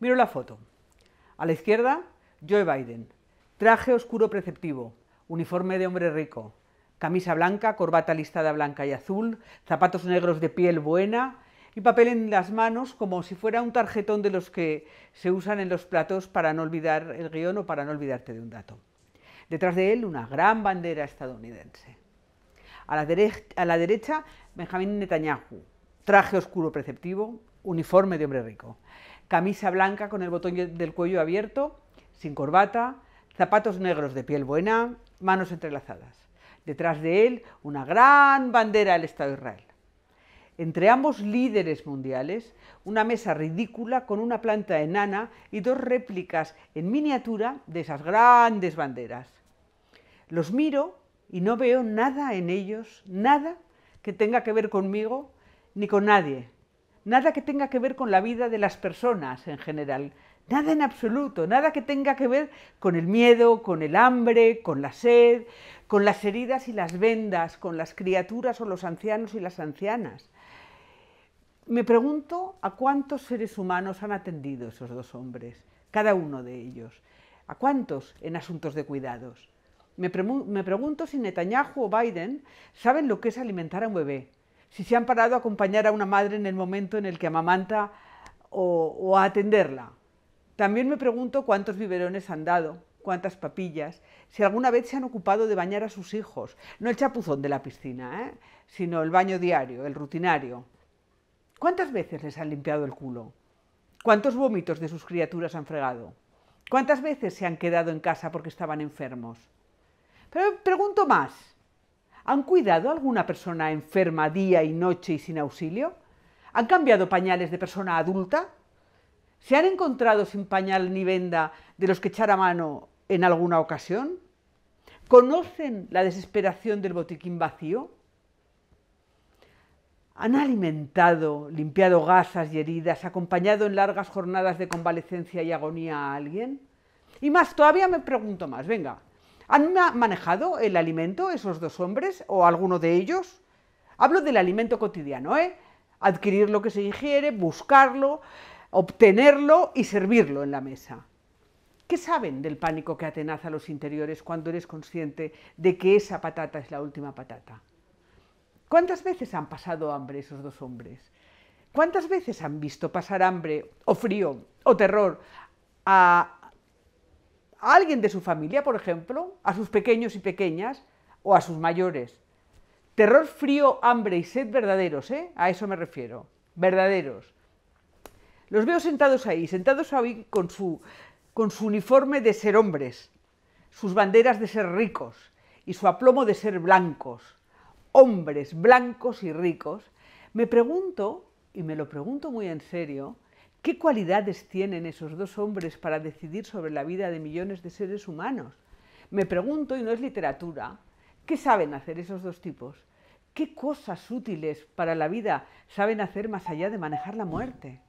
Miro la foto. A la izquierda, Joe Biden. Traje oscuro preceptivo, uniforme de hombre rico, camisa blanca, corbata listada blanca y azul, zapatos negros de piel buena y papel en las manos como si fuera un tarjetón de los que se usan en los platos para no olvidar el guión o para no olvidarte de un dato. Detrás de él una gran bandera estadounidense. A la, derecha, Benjamin Netanyahu, traje oscuro preceptivo, uniforme de hombre rico camisa blanca con el botón del cuello abierto, sin corbata, zapatos negros de piel buena, manos entrelazadas. Detrás de él, una gran bandera del Estado Israel. Entre ambos líderes mundiales, una mesa ridícula con una planta enana y dos réplicas en miniatura de esas grandes banderas. Los miro y no veo nada en ellos, nada que tenga que ver conmigo ni con nadie, nada que tenga que ver con la vida de las personas en general, nada en absoluto, nada que tenga que ver con el miedo, con el hambre, con la sed, con las heridas y las vendas, con las criaturas o los ancianos y las ancianas. Me pregunto a cuántos seres humanos han atendido esos dos hombres, cada uno de ellos, a cuántos en asuntos de cuidados. Me, pregunto si Netanyahu o Biden saben lo que es alimentar a un bebé, si se han parado a acompañar a una madre en el momento en el que amamanta o, a atenderla. También me pregunto cuántos biberones han dado, cuántas papillas, si alguna vez se han ocupado de bañar a sus hijos, no el chapuzón de la piscina, ¿eh? sino el baño diario, el rutinario. ¿Cuántas veces les han limpiado el culo? ¿Cuántos vómitos de sus criaturas han fregado? ¿Cuántas veces se han quedado en casa porque estaban enfermos? Pero pregunto más, ¿Han cuidado alguna persona enferma día y noche y sin auxilio? ¿Han cambiado pañales de persona adulta? ¿Se han encontrado sin pañal ni venda de los que echar a mano en alguna ocasión? ¿Conocen la desesperación del botiquín vacío? ¿Han alimentado, limpiado gasas y heridas, acompañado en largas jornadas de convalecencia y agonía a alguien? Y más, todavía me pregunto más, venga, ¿Han manejado el alimento esos dos hombres o alguno de ellos? Hablo del alimento cotidiano, ¿eh? Adquirir lo que se ingiere, buscarlo, obtenerlo y servirlo en la mesa. ¿Qué saben del pánico que atenaza los interiores cuando eres consciente de que esa patata es la última patata? ¿Cuántas veces han pasado hambre esos dos hombres? ¿Cuántas veces han visto pasar hambre o frío o terror a a alguien de su familia, por ejemplo, a sus pequeños y pequeñas o a sus mayores. Terror frío, hambre y sed verdaderos, ¿eh? a eso me refiero, verdaderos. Los veo sentados ahí, sentados ahí con su, con su uniforme de ser hombres, sus banderas de ser ricos y su aplomo de ser blancos, hombres blancos y ricos. Me pregunto, y me lo pregunto muy en serio, ¿Qué cualidades tienen esos dos hombres para decidir sobre la vida de millones de seres humanos? Me pregunto, y no es literatura, ¿qué saben hacer esos dos tipos? ¿Qué cosas útiles para la vida saben hacer más allá de manejar la muerte?